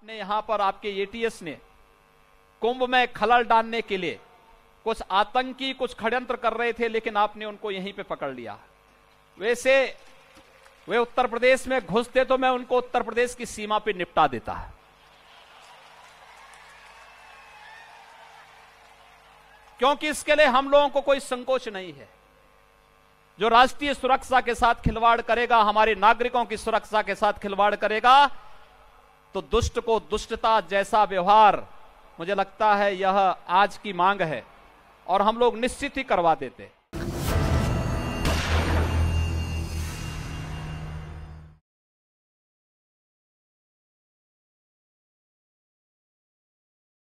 आपने यहां पर आपके एटीएस ने कुंभ में खलल डालने के लिए कुछ आतंकी कुछ खड़यंत्र कर रहे थे लेकिन आपने उनको यहीं पे पकड़ लिया वैसे वे उत्तर प्रदेश में घुसते तो मैं उनको उत्तर प्रदेश की सीमा पे निपटा देता है क्योंकि इसके लिए हम लोगों को कोई संकोच नहीं है जो राष्ट्रीय सुरक्षा के साथ खिलवाड़ करेगा हमारे नागरिकों की सुरक्षा के साथ खिलवाड़ करेगा तो दुष्ट को दुष्टता जैसा व्यवहार मुझे लगता है यह आज की मांग है और हम लोग निश्चित ही करवा देते